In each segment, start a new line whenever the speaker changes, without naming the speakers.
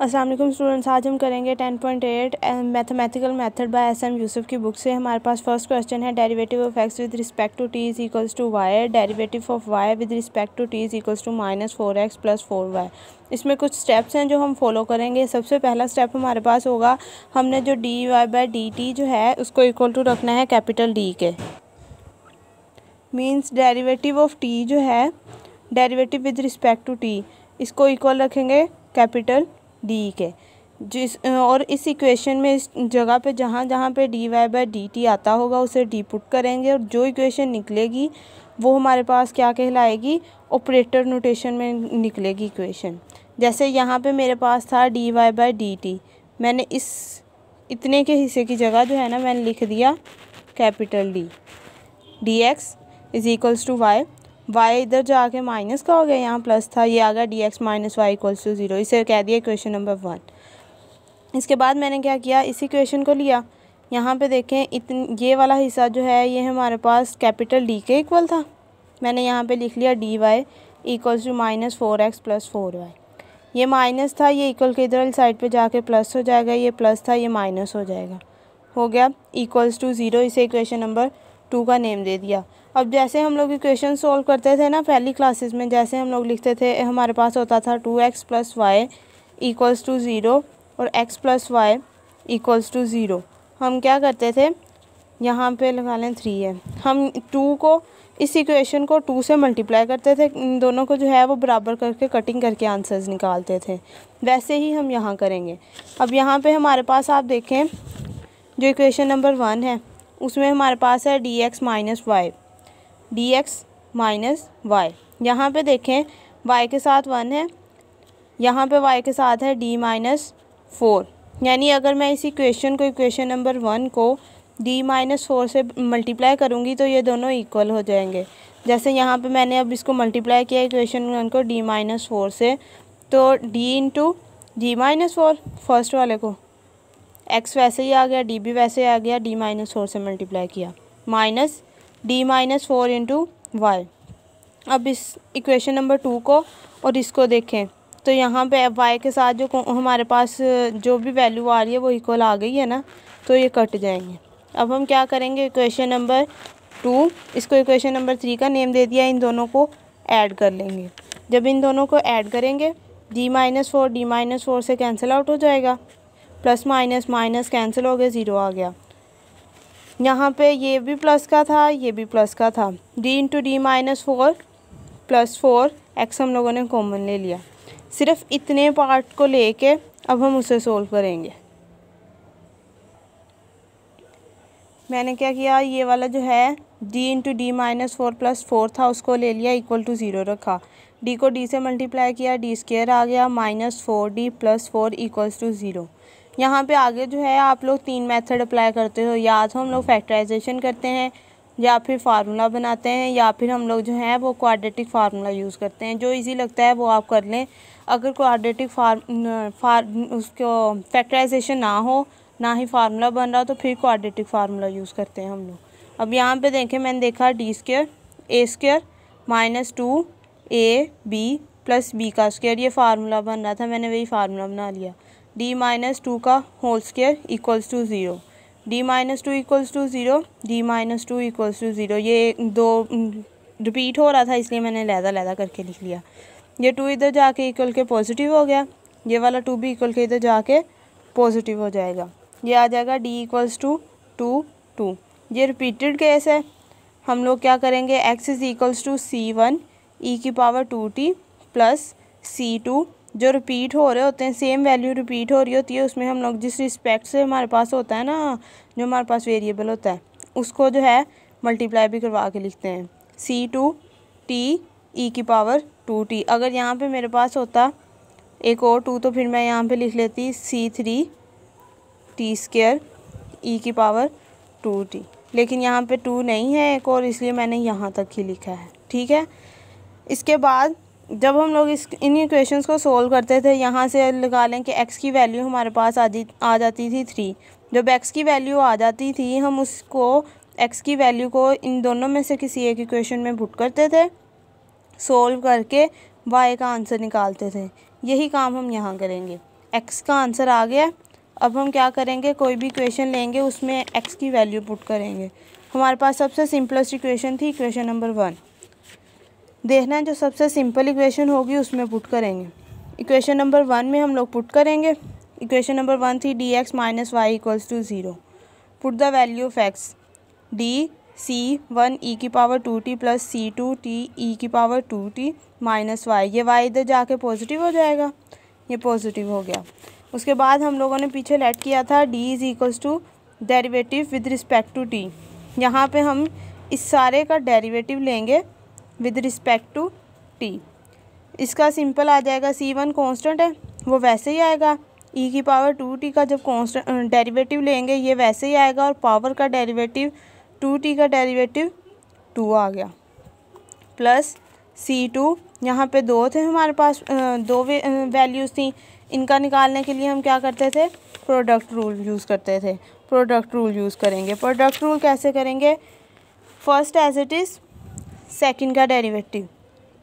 Aslam students आज हम करेंगे 10.8 mathematical method by S M Yusuf की बुक से हमारे पास फर्स्ट क्वेश्चन है derivative of x with respect to t is equals to y derivative of y with respect to t is equals to minus four x plus four y इसमें कुछ steps हैं जो हम follow करेंगे सबसे पहला step हमारे पास होगा हमने जो d y by D t जो है उसको इक्वल टू रखना है कैपिटल डी के मीन्स डेरीवेटिव ऑफ टी जो है derivative with respect to t इसको इक्वल रखेंगे कैपिटल डी के जिस और इस इक्वेशन में इस जगह पे जहाँ जहाँ पे d y by D t आता होगा उसे डी पुट करेंगे और जो इक्वेशन निकलेगी वो हमारे पास क्या कहलाएगी ऑपरेटर नोटेशन में निकलेगी इक्वेशन जैसे यहाँ पे मेरे पास था d y by D t मैंने इस इतने के हिस्से की जगह जो है ना मैंने लिख दिया capital D d x is equals to y y इधर जाके माइनस का हो गया यहाँ प्लस था ये आ गया D X minus Y equals to zero इसे कह दिया क्वेश्चन नंबर वन इसके बाद मैंने क्या किया इसी क्वेश्चन को लिया यहाँ पे देखें इतन ये वाला हिस्सा जो है ये हमारे पास कैपिटल डी के इक्वल था मैंने यहाँ पे लिख लिया D Y equals to minus four x plus four Y ये माइनस था ये इक्वल के इधर वाली साइड पे जाके प्लस हो जाएगा ये प्लस था ये माइनस हो जाएगा हो गया इक्वल्स टू ज़ीरो इसे इक्वेशन नंबर टू का नेम दे दिया अब जैसे हम लोग इक्वेशन सॉल्व करते थे ना पहली क्लासेस में जैसे हम लोग लिखते थे हमारे पास होता था two X plus Y equals to zero और X plus Y equals to zero हम क्या करते थे यहाँ पे लगा लें थ्री है हम टू को इस इक्वेशन को टू से मल्टीप्लाई करते थे इन दोनों को जो है वो बराबर करके कटिंग करके आंसर्स निकालते थे वैसे ही हम यहाँ करेंगे अब यहाँ पे हमारे पास आप देखें जो इक्वेशन नंबर वन है उसमें हमारे पास है D X minus Y D X minus Y यहाँ पर देखें वाई के साथ वन है यहाँ पे वाई के साथ है डी माइनस फोर यानी अगर मैं इसी क्वेश्चन को इक्वेशन नंबर वन को डी माइनस फोर से मल्टीप्लाई करूँगी तो ये दोनों इक्वल हो जाएंगे जैसे यहाँ पे मैंने अब इसको मल्टीप्लाई किया इक्वेशन वन को डी माइनस फोर से तो D into D minus four first वाले को एक्स वैसे ही आ गया डी भी वैसे ही आ गया डी माइनस फोर से मल्टीप्लाई किया minus D minus four into Y अब इस इक्वेशन नंबर टू को और इसको देखें तो यहाँ पे वाई के साथ जो हमारे पास जो भी वैल्यू आ रही है वो इक्वल आ गई है ना तो ये कट जाएंगे अब हम क्या करेंगे इक्वेशन नंबर टू इसको इक्वेशन नंबर थ्री का नेम दे दिया इन दोनों को ऐड कर लेंगे जब इन दोनों को ऐड करेंगे D minus four D minus four से कैंसिल आउट हो जाएगा प्लस माइनस माइनस कैंसिल हो गया ज़ीरो आ गया यहाँ पे ये भी प्लस का था ये भी प्लस का था D into D minus four plus four X हम लोगों ने कॉमन ले लिया सिर्फ इतने पार्ट को लेके अब हम उसे सोल्व करेंगे मैंने क्या किया ये वाला जो है D into D minus four plus four था उसको ले लिया इक्वल टू ज़ीरो रखा डी को डी से मल्टीप्लाई किया डी स्केयर आ गया minus four D plus four equals to zero यहाँ पे आगे जो है आप लोग तीन मेथड अप्लाई करते हो या तो हम लोग फैक्टराइजेशन करते हैं या फिर फार्मूला बनाते हैं या फिर हम लोग जो है वो क्वाड्रेटिक फार्मूला यूज़ करते हैं जो इजी लगता है वो आप कर लें अगर क्वाड्रेटिक फार्म फार उसको फैक्टराइजेशन ना हो ना ही फार्मूला बन रहा हो तो फिर क्वाड्रेटिक फार्मूला यूज़ करते हैं हम लोग अब यहाँ पर देखें मैंने देखा D square A square minus two A B plus B का स्केयर ये फार्मूला बन रहा था मैंने वही फार्मूला बना लिया डी माइनस टू का whole square equals to zero D minus two equals to zero D minus two equals to zero ये दो रिपीट हो रहा था इसलिए मैंने लहदा लहदा करके लिख लिया ये टू इधर जाके इक्वल के पॉजिटिव हो गया ये वाला टू भी इक्वल के इधर जाके पॉजिटिव हो जाएगा ये आ जाएगा D equals to two two two repeated case है हम लोग क्या करेंगे X is equals to C one E की power two T plus C two जो रिपीट हो रहे होते हैं सेम वैल्यू रिपीट हो रही होती है उसमें हम लोग जिस रिस्पेक्ट से हमारे पास होता है ना जो हमारे पास वेरिएबल होता है उसको जो है मल्टीप्लाई भी करवा के लिखते हैं सी टू टी ई की पावर टू टी अगर यहाँ पे मेरे पास होता एक और टू तो फिर मैं यहाँ पे लिख लेती C three T square E की पावर टू टी लेकिन यहाँ पे टू नहीं है एक और इसलिए मैंने यहाँ तक ही लिखा है ठीक है इसके बाद जब हम लोग इस इन्हीं इक्वेशन को सोल्व करते थे यहाँ से लगा लें कि एक्स की वैल्यू हमारे पास आ आ जाती थी थ्री जब एक्स की वैल्यू आ जाती थी हम उसको एक्स की वैल्यू को इन दोनों में से किसी एक इक्वेशन में पुट करते थे सोल्व करके वाई का आंसर निकालते थे यही काम हम यहाँ करेंगे एक्स का आंसर आ गया अब हम क्या करेंगे कोई भी इक्वेशन लेंगे उसमें एक्स की वैल्यू पुट करेंगे हमारे पास सबसे सिंपलेस्ट इक्वेशन थी इक्वेशन नंबर वन देखना है जो सबसे सिंपल इक्वेशन होगी उसमें पुट करेंगे इक्वेशन नंबर वन में हम लोग पुट करेंगे इक्वेशन नंबर वन थी D X minus Y equals to zero put the value of X D C one E की power two T plus C two T E की power two T minus Y ये Y इधर जाके positive हो जाएगा ये positive हो गया उसके बाद हम लोगों ने पीछे लेट किया था D is equals to derivative with respect to T यहाँ पे हम इस सारे का डेरिवेटिव लेंगे विद रिस्पेक्ट टू टी इसका सिंपल आ जाएगा सी वन कॉन्स्टेंट है वो वैसे ही आएगा ई e की पावर टू टी का जब कॉन्स्टेंट डेरीवेटिव लेंगे ये वैसे ही आएगा और पावर का डेरीवेटिव टू टी का डेरीवेटिव टू आ गया प्लस सी टू यहाँ पर दो थे हमारे पास दो वैल्यूज़ थी इनका निकालने के लिए हम क्या करते थे प्रोडक्ट रूल यूज़ करते थे प्रोडक्ट रूल यूज़ करेंगे प्रोडक्ट रूल कैसे करेंगे first as it is second का डेरिवेटिव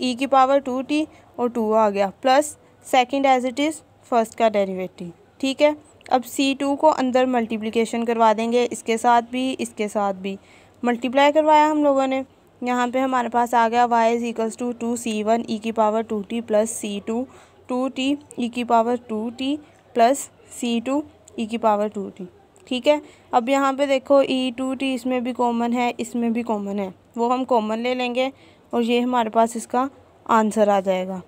ई e की पावर टू टी और टू आ गया plus second as it is first का डेरिवेटिव ठीक है अब सी टू को अंदर मल्टीप्लिकेशन करवा देंगे इसके साथ भी इसके साथ भी मल्टीप्लाई करवाया हम लोगों ने यहाँ पे हमारे पास आ गया Y is equals to two C one E की power two T plus C two two T E की power two T plus C two E की पावर टू टी ठीक है अब यहाँ पे देखो ई टू टी इसमें भी कॉमन है इसमें भी कॉमन है वो हम कॉमन ले लेंगे और ये हमारे पास इसका आंसर आ जाएगा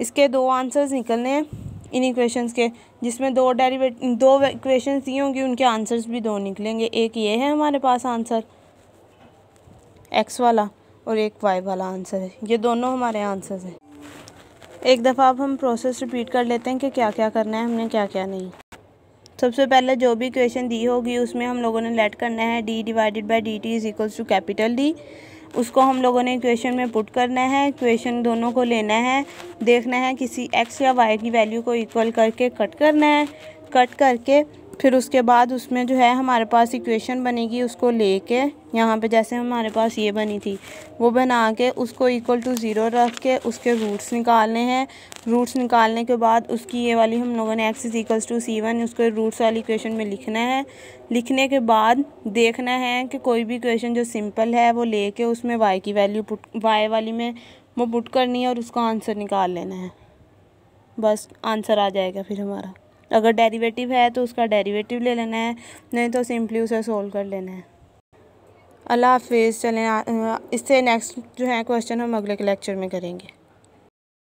इसके दो आंसर्स निकलने हैं इन इक्वेशंस के जिसमें दो डेरीवेट दो इक्वेशंस दी होंगी उनके आंसर्स भी दो निकलेंगे एक ये है हमारे पास आंसर एक्स वाला और एक वाई वाला आंसर है ये दोनों हमारे आंसर्स हैं एक दफ़ा अब हम प्रोसेस रिपीट कर लेते हैं कि क्या क्या करना है हमने क्या क्या नहीं सबसे पहले जो भी क्वेश्चन दी होगी उसमें हम लोगों ने लेट करना है D divided by D T is equals to capital D उसको हम लोगों ने क्वेश्चन में पुट करना है क्वेश्चन दोनों को लेना है देखना है किसी एक्स या वाई की वैल्यू को इक्वल करके कट करना है कट करके फिर उसके बाद उसमें जो है हमारे पास इक्वेशन बनेगी उसको लेके यहाँ पे जैसे हमारे पास ये बनी थी वो बना के उसको इक्वल टू ज़ीरो रख के उसके रूट्स निकालने हैं रूट्स निकालने के बाद उसकी ये वाली हम लोगों ने X is equal to C one उसको रूट्स वाली इक्वेशन में लिखना है लिखने के बाद देखना है कि कोई भी इक्वेशन जो सिंपल है वो लेके उसमें वाई की वैल्यू पुट वाई वाली में वो पुट करनी है और उसका आंसर निकाल लेना है बस आंसर आ जाएगा फिर हमारा अगर डेरिवेटिव है तो उसका डेरिवेटिव ले लेना है नहीं तो सिंपली उसे सोल्व कर लेना है अल्लाह हाफिज़ चलें इससे नेक्स्ट जो है क्वेश्चन हम अगले के लेक्चर में करेंगे